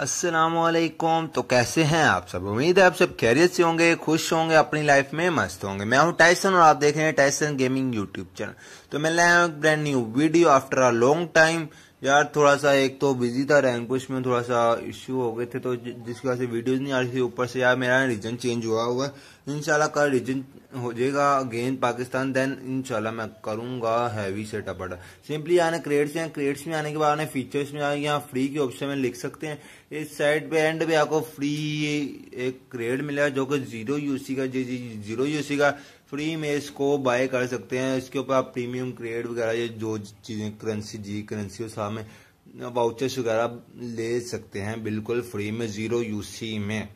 असलकुम तो कैसे हैं आप सब उम्मीद है आप सब खैरियत से होंगे खुश होंगे अपनी लाइफ में मस्त होंगे मैं हूं टाइसन और आप देख रहे हैं टाइसन गेमिंग यूट्यूब चैनल तो मैं लाया हूं एक brand new video after a long time यार थोड़ा सा एक तो बिजी था रैंक पुश में थोड़ा सा इश्यू हो गए थे तो जिसकी वजह से वीडियोज नहीं आ रही थी ऊपर से यार मेरा रीजन चेंज हुआ हुआ है इंशाल्लाह कल रीजन हो जाएगा अगेन पाकिस्तान देन इंशाल्लाह मैं करूंगा हैवी सेटअप ऑर्डर सिंपली आने क्रेड्स या क्रेड्स में आने के बाद फीचर्स में यहाँ फ्री के ऑप्शन में लिख सकते हैं इस साइड पे एंड पे आपको फ्री एक क्रेड मिलेगा जो कि जीरो यूसी का जी जीरो यूसी का फ्री में इसको बाय कर सकते हैं इसके ऊपर आप प्रीमियम क्रेड वगैरह ये जो चीज़ें करेंसी जी करेंसी और सामने वाउचर्स वगैरह ले सकते हैं बिल्कुल फ्री में ज़ीरो यूसी में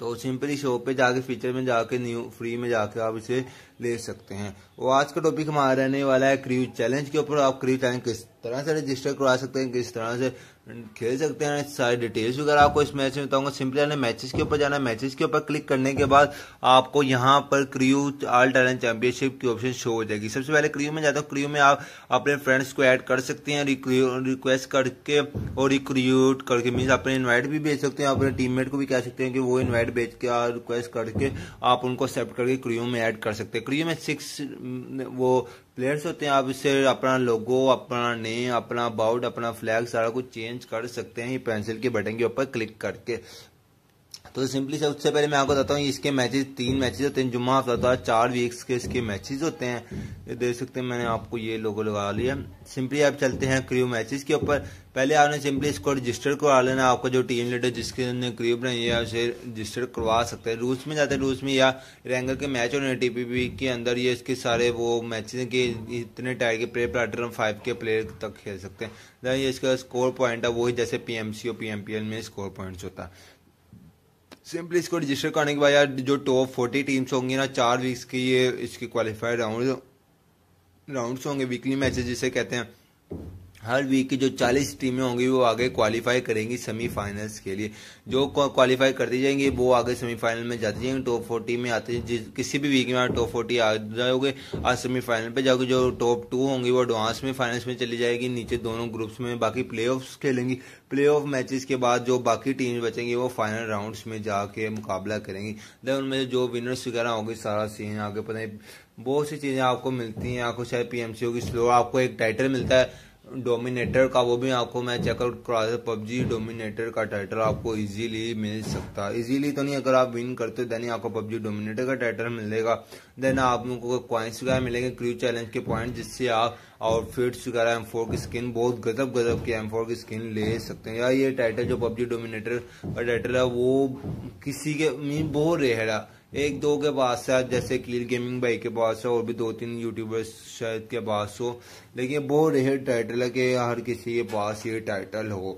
तो सिंपली शॉप पे जाके फीचर में जाके न्यू फ्री में जाके आप इसे ले सकते हैं और आज का टॉपिक हमारा रहने वाला है क्रीव चैलेंज के ऊपर आप क्रीव चैलेंज किस तरह से रजिस्टर करवा सकते हैं किस तरह से खेल सकते हैं सारी डिटेल्स वगैरह आपको इस मैच में बताऊंगा सिंपली आने मैचेस के ऊपर जाना है मैचेस के ऊपर क्लिक करने के बाद आपको यहाँ पर क्रियू ऑल टैलेंट चैंपियनशिप की ऑप्शन शो हो जाएगी सबसे पहले क्रियू में जाता हूँ क्रियू में आप अपने फ्रेंड्स को ऐड कर सकते हैं रिक्वेस्ट करके और रिक्रूट करके मीन्स अपने इन्वाइट भी भेज सकते हैं अपने टीममेट को भी कह सकते हैं कि वो इन्वाइट भेज के रिक्वेस्ट करके आप उनको एक्सेप्ट करके क्रियू में एड कर सकते हैं कंपनियों में सिक्स वो प्लेयर्स होते हैं आप इससे अपना लोगो अपना नेम अपना अबाउट अपना फ्लैग सारा कुछ चेंज कर सकते हैं पेंसिल के बटन के ऊपर क्लिक करके तो सिंपली से उससे पहले मैं आपको बताता हूँ इसके मैचेस तीन मैचेस होते हैं जुम्मा हफ्ता चार वीक्स के इसके मैचेस होते हैं ये देख सकते हैं मैंने आपको ये लोगो लगा लिया सिंपली आप चलते हैं क्रियो मैचेस के ऊपर पहले आपने सिंपली इसको रजिस्टर करवा लेना आपका जो टीम लीडर जिसके ने क्रियो बनाई है उसे रजिस्टर करवा सकते हैं रूस में जाते हैं रूस में या रैंगर के मैच होने टी के अंदर ये इसके सारे वो मैचेस के इतने टायर के प्लेयर प्लाटर फाइव के प्लेयर तक खेल सकते हैं ये इसका स्कोर पॉइंट है वही जैसे पी और पी में स्कोर पॉइंट होता है सिंपली इसको रजिस्टर करने के बाद यार जो टॉप फोर्टी टीम्स होंगी ना चार वीक्स की ये इसके क्वालिफाइड राउंड राउंड्स होंगे वीकली मैचेस जिसे कहते हैं हर वीक की जो 40 टीमें होंगी वो आगे क्वालिफाई करेंगी सेमीफाइनल्स के लिए जो क्वालिफाई कर दी जाएंगी वो आगे सेमीफाइनल में जाती जाएंगी टॉप फोर्टी में आते जिस किसी भी वीक में आप टॉप फोर्टी आ जाओगे आज सेमीफाइनल पे जाओगे जो टॉप टू होंगी वो एडवांस में फाइनल्स में चली जाएगी नीचे दोनों ग्रुप्स में बाकी प्ले खेलेंगी प्ले ऑफ मैचेस के बाद जो बाकी टीम बचेंगी वो फाइनल राउंड में जाके मुकाबला करेंगी देन उनमें जो विनर्स वगैरह होंगे सारा सीन आगे पता नहीं बहुत सी चीज़ें आपको मिलती हैं आपको शायद पीएमसी की स्लो आपको एक टाइटल मिलता है डोमिनेटर का वो भी आपको मैं चेकआउट करा पबजी डोमिनेटर का टाइटल आपको इजीली मिल सकता है इजीली तो नहीं अगर आप विन करते हो देन आपको पबजी डोमिनेटर का टाइटल मिलेगा देन आप लोगों को कॉइन्स वगैरह मिलेंगे क्रू चैलेंज के पॉइंट जिससे आप आउटफिट्स वगैरह एम फोर की स्किन बहुत गजब गजब की एम फोर की स्किन ले सकते हैं यार ये टाइटल जो पबजी डोमिनेटर का टाइटल है वो किसी के बहुत रेहड़ा एक दो के पास है जैसे कील गेमिंग भाई के पास है और भी दो तीन यूट्यूबर्स शायद के पास हो लेकिन बहुत रेयर टाइटल है कि हर किसी के पास ये टाइटल हो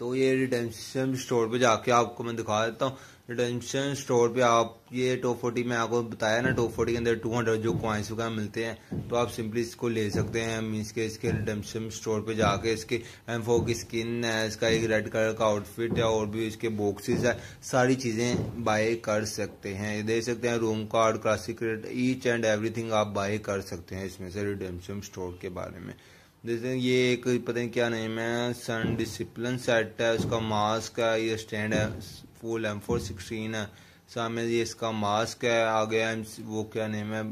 तो ये रिडेम्पशन स्टोर पे जाके आपको मैं दिखा देता हूँ रिडेम्पशन स्टोर पे आप ये टॉप फोर्टी में आपको बताया ना टॉप फोर्टी के अंदर टू हंड्रेड जो क्वाइंस वगैरह मिलते हैं तो आप सिंपली इसको ले सकते हैं मीन्स के इसके रिडेम्पशन स्टोर पे जाके इसके एम फोर की स्किन है इसका एक रेड कलर का आउटफिट है और भी इसके बॉक्सेस है सारी चीज़ें बाय कर सकते हैं ये देख सकते हैं room card classic each and everything आप बाय कर सकते हैं इसमें से रिडेम्पशन स्टोर के बारे में जैसे ये एक पता नहीं क्या नेम है सन डिसिप्लिन सेट है उसका मास्क है ये स्टैंड है फुल एम फोर सिक्सटीन है सामने ये इसका मास्क है आगे एम वो क्या नेम है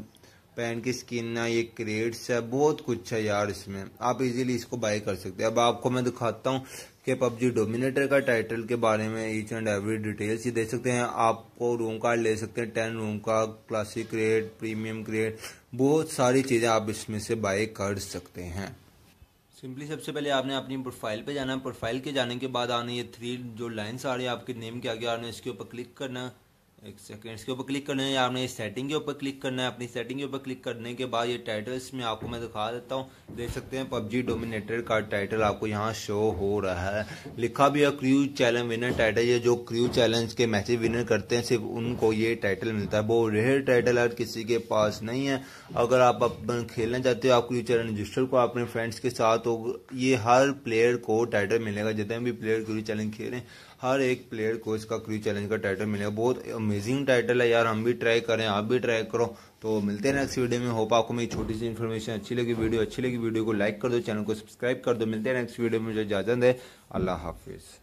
पैन की स्किन है ये क्रेट्स है बहुत कुछ है यार इसमें आप इजीली इसको बाय कर सकते हैं अब आपको मैं दिखाता हूँ कि पबजी डोमिनेटर का टाइटल के बारे में ईच एंड एवरी डिटेल्स ये देख सकते हैं आपको रूम कार्ड ले सकते हैं टेन रूम का क्लासिक रेट प्रीमियम रेट बहुत सारी चीज़ें आप इसमें से बाय कर सकते हैं सिंपली सबसे पहले आपने अपनी प्रोफाइल पे जाना है प्रोफाइल के जाने के बाद आने ये थ्री जो लाइन्स आ रही है आपके नेम के आगे आने इसके ऊपर क्लिक करना एक सेकेंड इसके ऊपर क्लिक करना है आपने इस सेटिंग के ऊपर क्लिक करना है अपनी सेटिंग के ऊपर क्लिक करने के बाद ये टाइटल्स में आपको मैं दिखा देता हूँ देख सकते हैं पबजी डोमिनेटर का टाइटल आपको यहाँ शो हो रहा है लिखा भी है क्रू चैलेंज विनर टाइटल ये जो क्रू चैलेंज के मैचेज विनर करते हैं सिर्फ उनको ये टाइटल मिलता है वो रेयर टाइटल हर किसी के पास नहीं है अगर आप खेलना चाहते हो आप क्रू चैलेंज रजिस्टर को अपने फ्रेंड्स के साथ हो तो ये हर प्लेयर को टाइटल मिलेगा जितने भी प्लेयर क्रू चैलेंज खेलें हर एक प्लेयर को इसका क्रू चैलेंज का टाइटल मिलेगा बहुत अमेजिंग टाइटल है यार हम भी ट्राई करें आप भी ट्राई करो तो मिलते हैं नेक्स्ट वीडियो में होप आपको मेरी छोटी सी इन्फॉर्मेशन अच्छी लगी वीडियो अच्छी लगी वीडियो को लाइक कर दो चैनल को सब्सक्राइब कर दो मिलते हैं नेक्स्ट वीडियो में मुझे इजाजत है अल्लाह हाफिज़